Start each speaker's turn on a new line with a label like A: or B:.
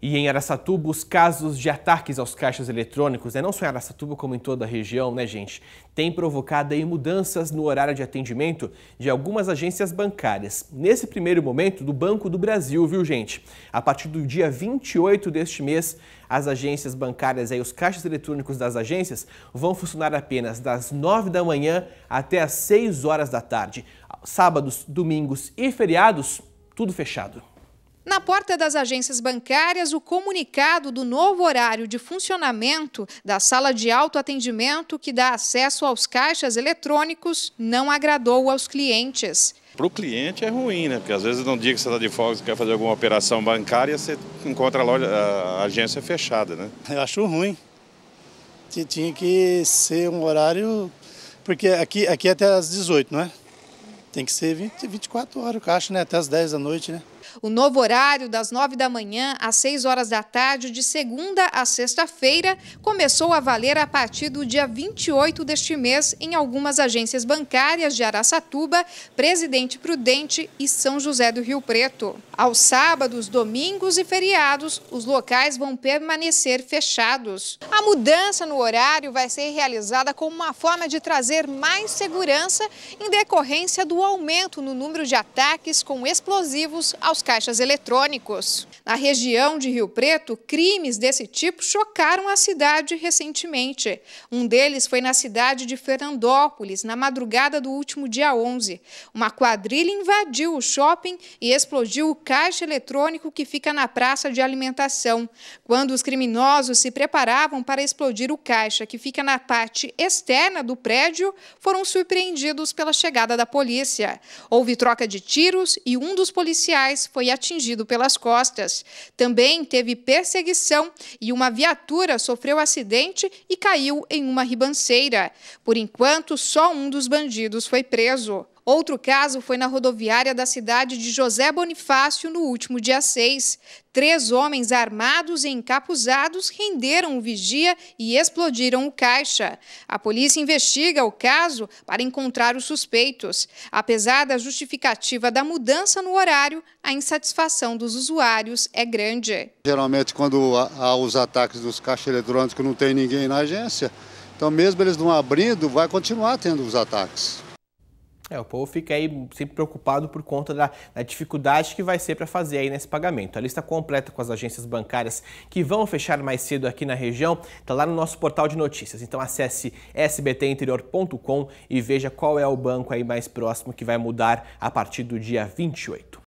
A: E em Aracatuba, os casos de ataques aos caixas eletrônicos, né, não só em Aracatuba, como em toda a região, né, gente, tem provocado aí mudanças no horário de atendimento de algumas agências bancárias. Nesse primeiro momento, do Banco do Brasil, viu, gente? A partir do dia 28 deste mês, as agências bancárias, e os caixas eletrônicos das agências, vão funcionar apenas das 9 da manhã até as 6 horas da tarde. Sábados, domingos e feriados, tudo fechado.
B: Na porta das agências bancárias, o comunicado do novo horário de funcionamento da sala de autoatendimento que dá acesso aos caixas eletrônicos não agradou aos clientes.
A: Para o cliente é ruim, né? Porque às vezes no dia que você está de folga e quer fazer alguma operação bancária, você encontra a, loja, a agência fechada, né?
B: Eu acho ruim. Que tinha que ser um horário. Porque aqui, aqui é até às 18, não é? Tem que ser 20, 24 horas o caixa, né? Até às 10 da noite, né? o novo horário das 9 da manhã às 6 horas da tarde, de segunda a sexta-feira, começou a valer a partir do dia 28 deste mês em algumas agências bancárias de Araçatuba, Presidente Prudente e São José do Rio Preto. Aos sábados, domingos e feriados, os locais vão permanecer fechados. A mudança no horário vai ser realizada como uma forma de trazer mais segurança em decorrência do aumento no número de ataques com explosivos aos aos caixas eletrônicos. Na região de Rio Preto, crimes desse tipo chocaram a cidade recentemente. Um deles foi na cidade de Fernandópolis, na madrugada do último dia 11. Uma quadrilha invadiu o shopping e explodiu o caixa eletrônico que fica na praça de alimentação. Quando os criminosos se preparavam para explodir o caixa que fica na parte externa do prédio, foram surpreendidos pela chegada da polícia. Houve troca de tiros e um dos policiais foi atingido pelas costas. Também teve perseguição e uma viatura sofreu acidente e caiu em uma ribanceira. Por enquanto, só um dos bandidos foi preso. Outro caso foi na rodoviária da cidade de José Bonifácio no último dia 6. Três homens armados e encapuzados renderam o vigia e explodiram o caixa. A polícia investiga o caso para encontrar os suspeitos. Apesar da justificativa da mudança no horário, a insatisfação dos usuários é grande. Geralmente, quando há os ataques dos caixas eletrônicos, não tem ninguém na agência. Então, mesmo eles não abrindo, vai continuar tendo os ataques.
A: É, o povo fica aí sempre preocupado por conta da, da dificuldade que vai ser para fazer aí nesse pagamento. A lista completa com as agências bancárias que vão fechar mais cedo aqui na região está lá no nosso portal de notícias. Então acesse sbtinterior.com e veja qual é o banco aí mais próximo que vai mudar a partir do dia 28.